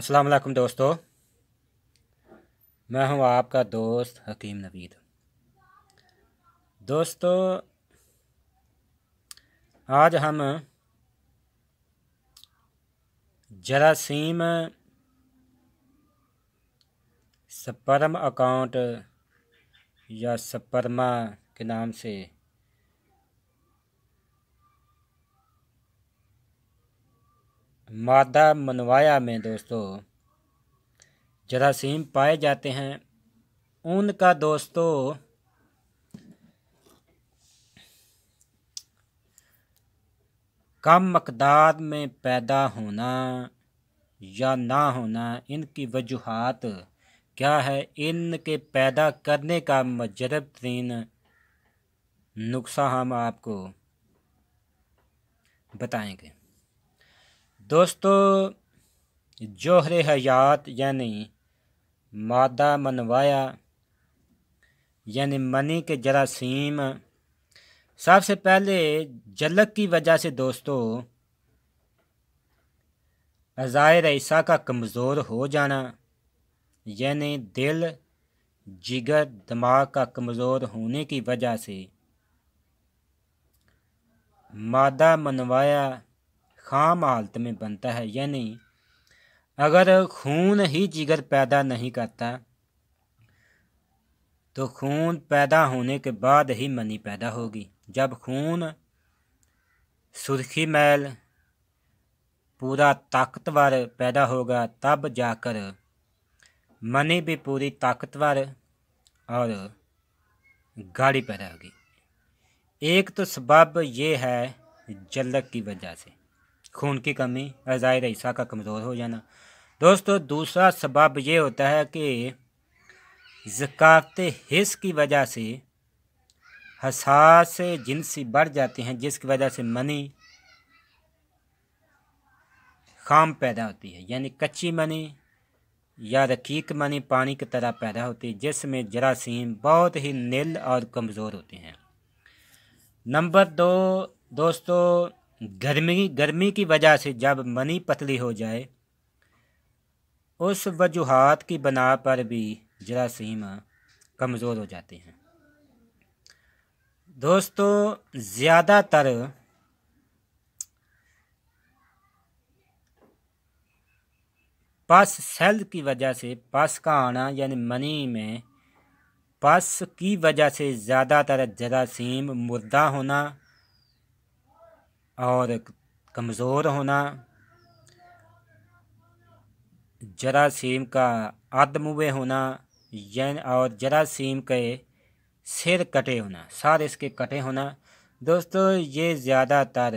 अस्सलाम वालेकुम दोस्तों मैं हूं आपका दोस्त हकीम नवीद दोस्तों आज हम जरासीम सपरम अकाउंट या सपरमा के नाम से मादा मनवाया में दोस्तों जरासीम पाए जाते हैं उनका दोस्तों कम मकदार में पैदा होना या ना होना इनकी वजूहत क्या है इनके पैदा करने का मजरब तरीन नुस्खा हम आपको बताएंगे दोस्तों जोहरे हयात यानी मादा मनवाया यानी मनी के जरासीम सबसे पहले जलक की वजह से दोस्तों अज़ायर ईसा का कमज़ोर हो जाना यानी दिल जिगर दिमाग का कमज़ोर होने की वजह से मादा मनवाया खाम हालत में बनता है यानी अगर खून ही जिगर पैदा नहीं करता तो खून पैदा होने के बाद ही मनी पैदा होगी जब खून सुर्खी मैल पूरा ताकतवर पैदा होगा तब जाकर मनी भी पूरी ताकतवर और गाड़ी पैदा होगी एक तो सबब ये है जलक की वजह से खून की कमी अजायद ऐसा का कमज़ोर हो जाना दोस्तों दूसरा सबब ये होता है कि ज़कात हिस्स की वजह से हसास जिनसी बढ़ जाते हैं जिसकी वजह से मनी खाम पैदा होती है यानी कच्ची मनी या रकीक मनी पानी की तरह पैदा होती है जिसमें जरासीम बहुत ही नील और कमज़ोर होते हैं नंबर दो दोस्तों गर्मी गर्मी की वजह से जब मनी पतली हो जाए उस वजूहत की बना पर भी जरासीम कमज़ोर हो जाते हैं दोस्तों ज़्यादातर पस सेल की वजह से पस का आना यानी मनी में पस की वजह से ज़्यादातर जरासीम मुर्दा होना और कमज़ोर होना जरासीम का आदमुबे होना यान और जरासीम के सिर कटे होना सार इसके कटे होना दोस्तों ये ज़्यादातर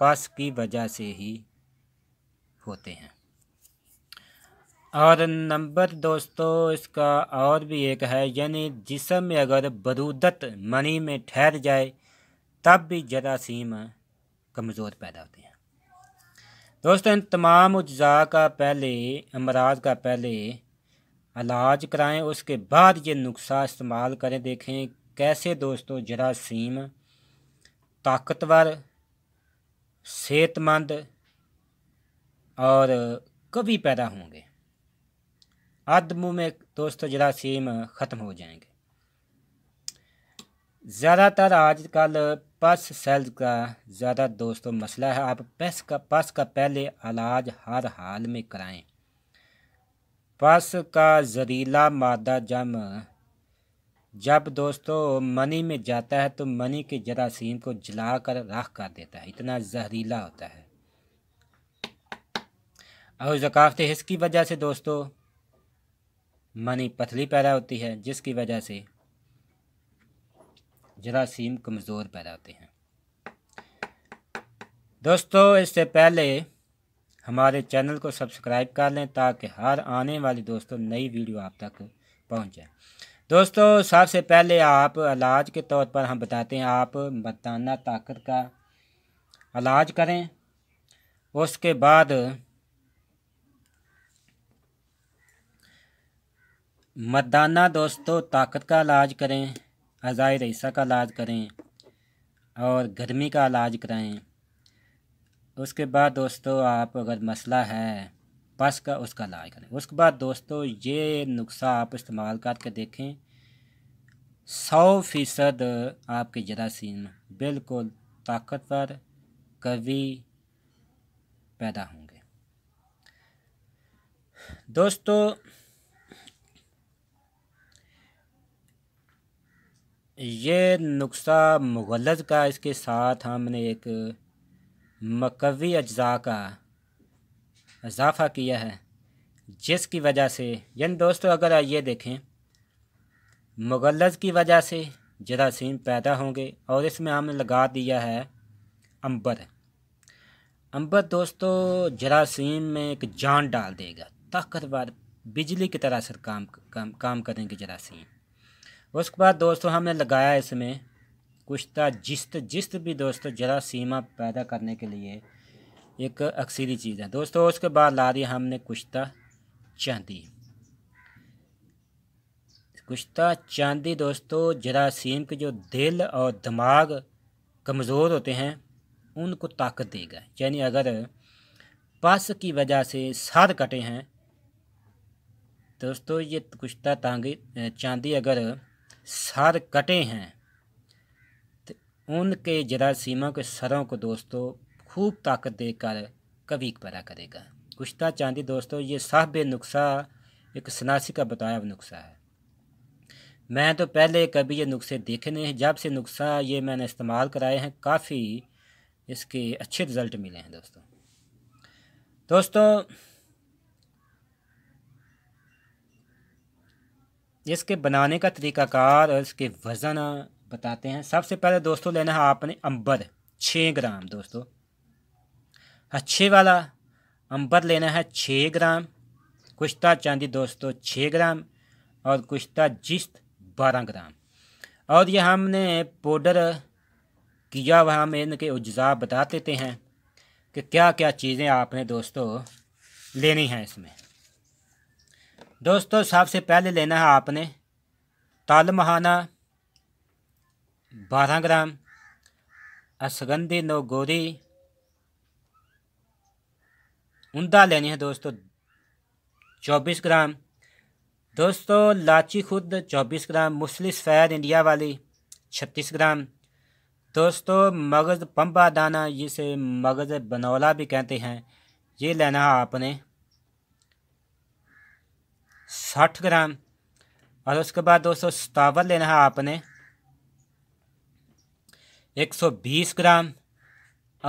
पस की वजह से ही होते हैं और नंबर दोस्तों इसका और भी एक है यानी जिसम में अगर बरूदत मनी में ठहर जाए तब भी जरासीम कमज़ोर पैदा होते हैं दोस्तों इन तमाम अज्जा का पहले अमराज का पहले इलाज कराएं उसके बाद ये नुस्खा इस्तेमाल करें देखें कैसे दोस्तों जरासीम ताकतवर सेहतमंद और कभी पैदा होंगे मुँह में दोस्तों जरासीम ख़त्म हो जाएंगे ज़्यादातर आजकल पस सेल का ज़्यादा दोस्तों मसला है आप पस का पस का पहले इलाज हर हाल में कराएं पस का जहरीला मादा जम जब दोस्तों मनी में जाता है तो मनी के जरासीम को जला कर राख कर देता है इतना जहरीला होता है और ज़काफ़त हिस्स की वजह से दोस्तों मनी पतली पैदा होती है जिसकी वजह से जरासीम कमज़ोर पैदा होते हैं दोस्तों इससे पहले हमारे चैनल को सब्सक्राइब कर लें ताकि हर आने वाली दोस्तों नई वीडियो आप तक पहुँच जाए दोस्तों सबसे पहले आप इलाज के तौर पर हम बताते हैं आप मरदाना ताकत का इलाज करें उसके बाद मदाना दोस्तों ताकत का इलाज करें अज़ाय रईसा का इलाज करें और गर्मी का इलाज कराएं उसके बाद दोस्तों आप अगर मसला है पस का उसका इलाज करें उसके बाद दोस्तों ये नुस्खा आप इस्तेमाल करके देखें सौ फीसद आपके जरासीम बिल्कुल ताकतवर कवि पैदा होंगे दोस्तों ये नुस्खा मुगलज का इसके साथ हमने एक मकवी अज्जा का इजाफ़ा किया है जिसकी वजह से यानी दोस्तों अगर ये देखें मुगलत की वजह से जरासीम पैदा होंगे और इसमें हमने लगा दिया है अंबर अंबर दोस्तों जरासीम में एक जान डाल देगा ताकतवर बिजली की तरह सर काम काम काम करेंगे जरासीम उसके बाद दोस्तों हमने लगाया इसमें कुछ था जिस्त जिस्त भी दोस्तों जरासीमा पैदा करने के लिए एक अक्सरी चीज़ है दोस्तों उसके बाद ला दिया हमने कुश्ता चांदी कुश्ता चांदी दोस्तों जरासीम के जो दिल और दिमाग कमज़ोर होते हैं उनको ताकत देगा यानी अगर पास की वजह से सार कटे हैं दोस्तों ये कुश्ता तांगी चांदी अगर सर कटे हैं तो उनके जरासीमा के सरों को दोस्तों खूब ताकत देकर कभी पैदा करेगा कुश्ता चांदी दोस्तों ये साहब नुस्खा एक सनासी का बताया हुआ नुस्खा है मैं तो पहले कभी ये नुस्खे देखे नहीं हैं जब से नुस्खा ये मैंने इस्तेमाल कराए हैं काफ़ी इसके अच्छे रिज़ल्ट मिले हैं दोस्तों दोस्तों इसके बनाने का तरीकाकार और इसके वज़न बताते हैं सबसे पहले दोस्तों लेना है आपने अंबर छः ग्राम दोस्तों अच्छे हाँ, वाला अंबर लेना है छः ग्राम कुश्ता चांदी दोस्तों छः ग्राम और कुश्ता जिस्त बारह ग्राम और यह हमने पाउडर किया हुआ हम इनके अज्जा बता देते हैं कि क्या क्या चीज़ें आपने दोस्तों लेनी हैं इसमें दोस्तों सबसे पहले लेना है आपने तल महाना बारह ग्राम असगंधी गोरी उमदा लेनी है दोस्तों चौबीस ग्राम दोस्तों लाची खुद चौबीस ग्राम मुस्लिम सफेद इंडिया वाली छत्तीस ग्राम दोस्तों मगज़ पंबा दाना जिसे मगज़ बनौला भी कहते हैं ये लेना है आपने साठ ग्राम और उसके बाद सौ सतावन लेना है आपने एक सौ बीस ग्राम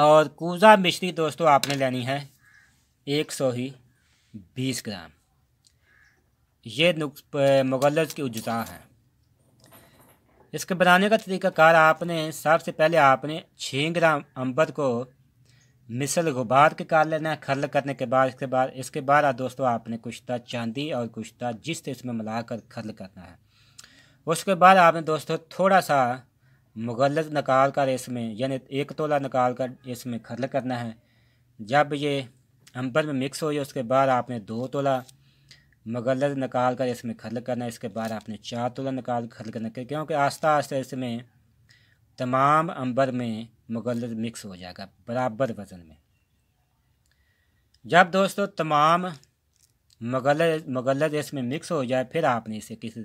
और कूजा मिश्री दोस्तों आपने लेनी है एक सौ ही बीस ग्राम ये मुगलज की उजता है इसके बनाने का कार आपने सबसे पहले आपने छः ग्राम अम्बर को मिसल गुबार के कर लेना है खल करने के बाद इसके बाद इसके बाद आप दोस्तों आपने कुश्ता चांदी और कुश्ता जिस्त इसमें मिलाकर खल करना है उसके बाद आपने दोस्तों थोड़ा सा मुगल निकाल कर इसमें यानी एक तोला निकाल कर इसमें खल करना है जब ये अंबर में मिक्स हो जाए उसके बाद आपने दो तोला मुगल निकाल कर इसमें खल करना है इसके बाद आपने चार तोला निकाल कर खल करना क्योंकि आस्ता आस्ते इसमें तमाम अंबर में मुगलद मिक्स हो जाएगा बराबर वज़न में जब दोस्तों तमाम मुगल मगलद इसमें मिक्स हो जाए फिर आपने इसे किसी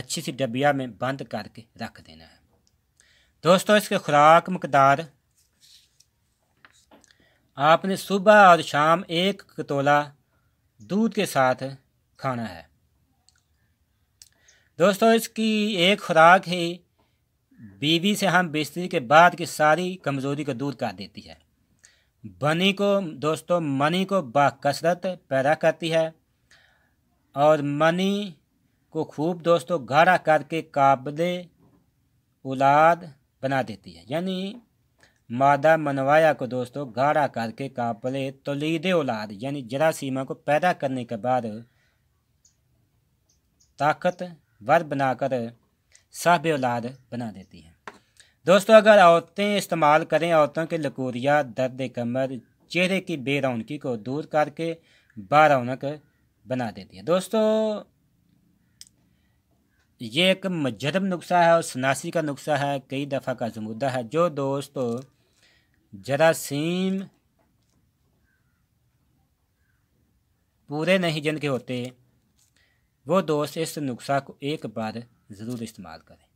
अच्छी सी डबिया में बंद करके रख देना है दोस्तों इसके खुराक मकदार आपने सुबह और शाम एक कतोला दूध के साथ खाना है दोस्तों इसकी एक खुराक ही बीवी से हम बिस्तरी के बाद की सारी कमज़ोरी को दूर कर देती है बनी को दोस्तों मनी को बाकसरत पैदा करती है और मनी को खूब दोस्तों गाढ़ा करके काबले औलाद बना देती है यानी मादा मनवाया को दोस्तों गाढ़ा करके काबले तोलीद औलाद यानी जरासीमा को पैदा करने के बाद ताकतवर बनाकर साहब औलाद बना देती है दोस्तों अगर औरतें इस्तेमाल करें औरतों के लकोरिया दर्द कमर चेहरे की बेरौनकी को दूर करके बारौनक बना देती है दोस्तों ये एक मजहब नुस्खा है और सनासी का नुस्खा है कई दफ़ा का जमुदा है जो दोस्तों जरासीम पूरे नहीं जिनके होते वो दोस्त इस नुस्खा को एक बार ज़रूर इस्तेमाल करें